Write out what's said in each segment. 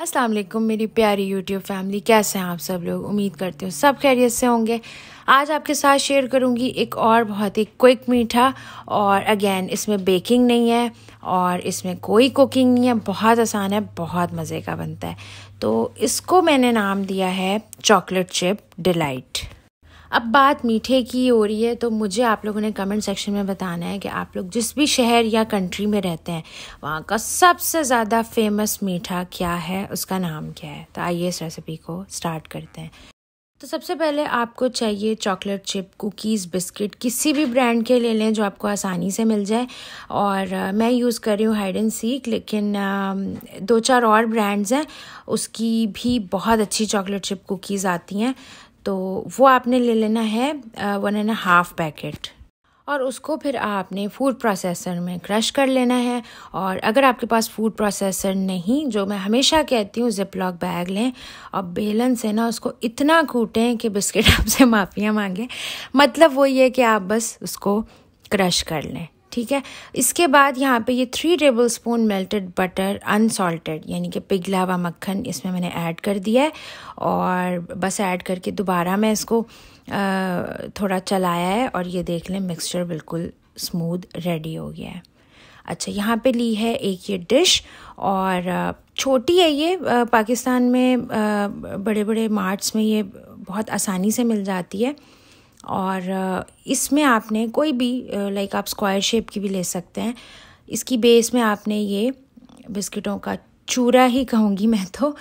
अस्सलाम वालेकुम मेरी प्यारी यूट्यूब फैमिली कैसे हैं आप सब लोग उम्मीद करते हो सब खैरियत से होंगे आज आपके साथ शेयर करूँगी एक और बहुत ही क्विक मीठा और अगेन इसमें बेकिंग नहीं है और इसमें कोई कुकिंग नहीं है बहुत आसान है बहुत मज़े का बनता है तो इसको मैंने नाम दिया है चॉकलेट चिप डिलाइट अब बात मीठे की हो रही है तो मुझे आप लोगों ने कमेंट सेक्शन में बताना है कि आप लोग जिस भी शहर या कंट्री में रहते हैं वहाँ का सबसे ज़्यादा फेमस मीठा क्या है उसका नाम क्या है तो आइए इस रेसिपी को स्टार्ट करते हैं तो सबसे पहले आपको चाहिए चॉकलेट चिप कुकीज़ बिस्किट किसी भी ब्रांड के ले लें जो आपको आसानी से मिल जाए और मैं यूज़ कर रही हूँ हाइड एंड सीक लेकिन दो चार और ब्रांड्स हैं उसकी भी बहुत अच्छी चॉकलेट चिप कुकीज़ आती हैं तो वो आपने ले लेना है वन एंड हाफ़ पैकेट और उसको फिर आपने फूड प्रोसेसर में क्रश कर लेना है और अगर आपके पास फूड प्रोसेसर नहीं जो मैं हमेशा कहती हूँ जिप लॉक बैग लें और बेलन से ना उसको इतना कूटें कि बिस्किट आपसे माफ़ियाँ मांगें मतलब वो ये कि आप बस उसको क्रश कर लें ठीक है इसके बाद यहाँ पे ये three tablespoon melted butter unsalted यानी कि पिघला हुआ मक्खन इसमें मैंने ऐड कर दिया है और बस ऐड करके दोबारा मैं इसको थोड़ा चलाया है और ये देख लें मिक्सचर बिल्कुल स्मूद रेडी हो गया है अच्छा यहाँ पे ली है एक ये डिश और छोटी है ये पाकिस्तान में बड़े बड़े मार्ट्स में ये बहुत आसानी से मिल जाती है और इसमें आपने कोई भी लाइक आप स्क्वायर शेप की भी ले सकते हैं इसकी बेस में आपने ये बिस्किटों का चूरा ही कहूँगी मैं तो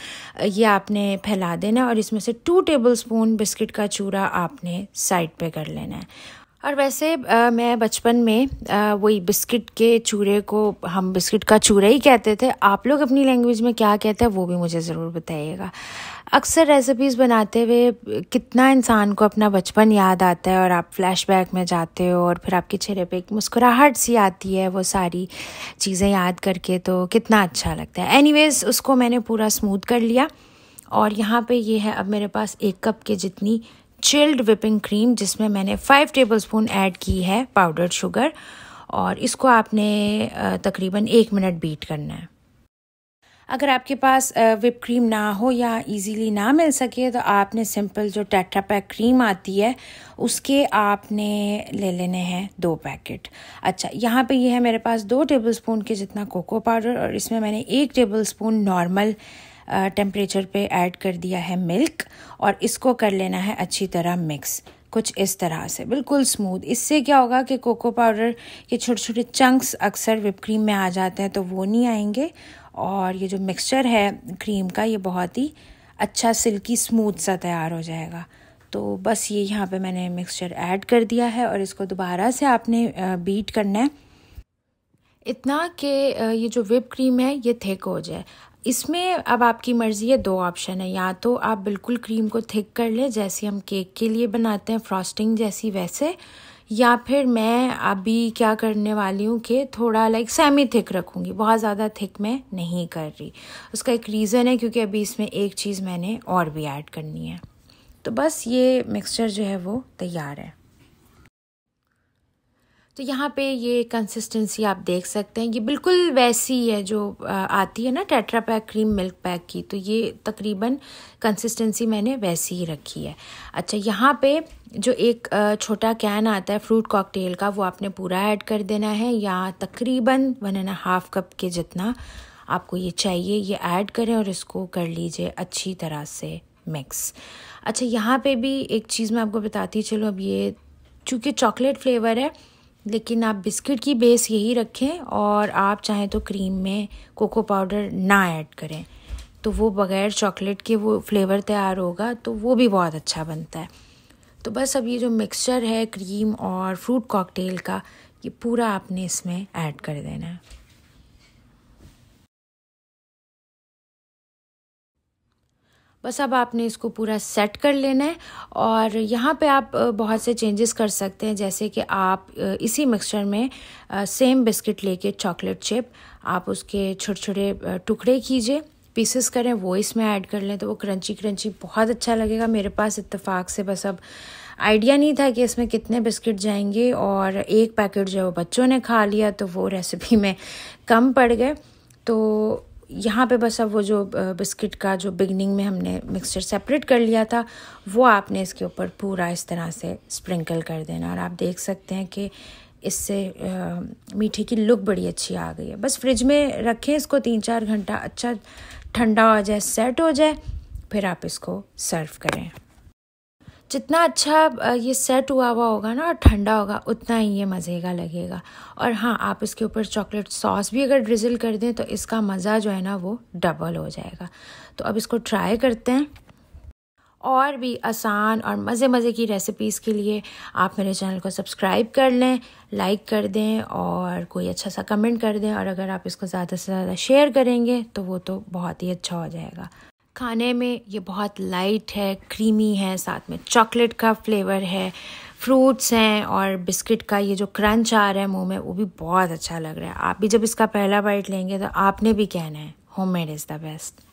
ये आपने फैला देना और इसमें से टू टेबल स्पून बिस्किट का चूरा आपने साइड पे कर लेना है और वैसे आ, मैं बचपन में वही बिस्किट के चूरे को हम बिस्किट का चूरा ही कहते थे आप लोग अपनी लैंग्वेज में क्या कहते हैं वो भी मुझे ज़रूर बताइएगा अक्सर रेसिपीज़ बनाते हुए कितना इंसान को अपना बचपन याद आता है और आप फ्लैशबैक में जाते हो और फिर आपके चेहरे पे एक मुस्कुराहट सी आती है वो सारी चीज़ें याद करके तो कितना अच्छा लगता है एनीवेज़ उसको मैंने पूरा स्मूथ कर लिया और यहाँ पे ये है अब मेरे पास एक कप के जितनी चिल्ड विपिंग क्रीम जिसमें मैंने टेबल टेबलस्पून ऐड की है पाउडर्ड शुगर और इसको आपने तकरीबन एक मिनट बीट करना है अगर आपके पास विप क्रीम ना हो या इजीली ना मिल सके तो आपने सिंपल जो टैट्रा पैक क्रीम आती है उसके आपने ले लेने हैं दो पैकेट अच्छा यहाँ पे ये यह है मेरे पास दो टेबलस्पून के जितना कोको पाउडर और इसमें मैंने एक टेबलस्पून नॉर्मल टेम्परेचर पे ऐड कर दिया है मिल्क और इसको कर लेना है अच्छी तरह मिक्स कुछ इस तरह से बिल्कुल स्मूथ इससे क्या होगा कि कोको पाउडर के छोटे छोटे चंक्स अक्सर विप क्रीम में आ जाते हैं तो वो नहीं आएंगे और ये जो मिक्सचर है क्रीम का ये बहुत ही अच्छा सिल्की स्मूथ सा तैयार हो जाएगा तो बस ये यहाँ पे मैंने मिक्सचर ऐड कर दिया है और इसको दोबारा से आपने बीट करना है इतना कि ये जो विप क्रीम है ये थिक हो जाए इसमें अब आपकी मर्ज़ी है दो ऑप्शन है या तो आप बिल्कुल क्रीम को थिक कर लें जैसे हम केक के लिए बनाते हैं फ्रॉस्टिंग जैसी वैसे या फिर मैं अभी क्या करने वाली हूँ कि थोड़ा लाइक सेमी थिक रखूँगी बहुत ज़्यादा थिक मैं नहीं कर रही उसका एक रीज़न है क्योंकि अभी इसमें एक चीज़ मैंने और भी ऐड करनी है तो बस ये मिक्सचर जो है वो तैयार है तो यहाँ पे ये कंसिस्टेंसी आप देख सकते हैं ये बिल्कुल वैसी है जो आती है ना tetra pack cream milk pack की तो ये तकरीबन कंसिस्टेंसी मैंने वैसी ही रखी है अच्छा यहाँ पे जो एक छोटा कैन आता है फ्रूट कॉकटेल का वो आपने पूरा ऐड कर देना है या तकरीबन वन एंड हाफ कप के जितना आपको ये चाहिए ये ऐड करें और इसको कर लीजिए अच्छी तरह से मिक्स अच्छा यहाँ पे भी एक चीज़ मैं आपको बताती चलूँ अब ये चूँकि चॉकलेट फ्लेवर है लेकिन आप बिस्किट की बेस यही रखें और आप चाहें तो क्रीम में कोको पाउडर ना ऐड करें तो वो बग़ैर चॉकलेट के वो फ्लेवर तैयार होगा तो वो भी बहुत अच्छा बनता है तो बस अब ये जो मिक्सचर है क्रीम और फ्रूट कॉकटेल का ये पूरा आपने इसमें ऐड कर देना है बस अब आपने इसको पूरा सेट कर लेना है और यहाँ पे आप बहुत से चेंजेस कर सकते हैं जैसे कि आप इसी मिक्सचर में सेम बिस्किट लेके चॉकलेट चिप आप उसके छोटे छोटे टुकड़े कीजिए पीसेस करें वो इसमें ऐड कर लें तो वो क्रंची क्रंची बहुत अच्छा लगेगा मेरे पास इतफाक से बस अब आइडिया नहीं था कि इसमें कितने बिस्किट जाएंगे और एक पैकेट जो बच्चों ने खा लिया तो वो रेसिपी में कम पड़ गए तो यहाँ पे बस अब वो जो बिस्किट का जो बिगनिंग में हमने मिक्सचर सेपरेट कर लिया था वो आपने इसके ऊपर पूरा इस तरह से स्प्रिंकल कर देना और आप देख सकते हैं कि इससे मीठे की लुक बड़ी अच्छी आ गई है बस फ्रिज में रखें इसको तीन चार घंटा अच्छा ठंडा हो जाए सेट हो जाए फिर आप इसको सर्व करें जितना अच्छा ये सेट हुआ हुआ होगा ना और ठंडा होगा उतना ही ये मज़े का लगेगा और हाँ आप इसके ऊपर चॉकलेट सॉस भी अगर ड्रिजल कर दें तो इसका मज़ा जो है ना वो डबल हो जाएगा तो अब इसको ट्राई करते हैं और भी आसान और मज़े मज़े की रेसिपीज़ के लिए आप मेरे चैनल को सब्सक्राइब कर लें लाइक कर दें और कोई अच्छा सा कमेंट कर दें और अगर आप इसको ज़्यादा से ज़्यादा शेयर करेंगे तो वो तो बहुत ही अच्छा हो जाएगा खाने में ये बहुत लाइट है क्रीमी है साथ में चॉकलेट का फ्लेवर है फ्रूट्स हैं और बिस्किट का ये जो क्रंच आ रहा है मुंह में वो भी बहुत अच्छा लग रहा है आप भी जब इसका पहला बाइट लेंगे तो आपने भी कहना है होममेड इज़ द बेस्ट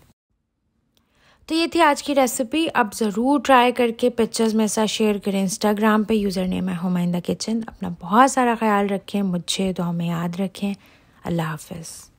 तो ये थी आज की रेसिपी आप ज़रूर ट्राई करके पिक्चर्स मेरे साथ शेयर करें इंस्टाग्राम पे यूज़र नेम है हुमाइंदा किचन अपना बहुत सारा ख्याल रखें मुझे तो हमें याद रखें अल्लाह हाफिज़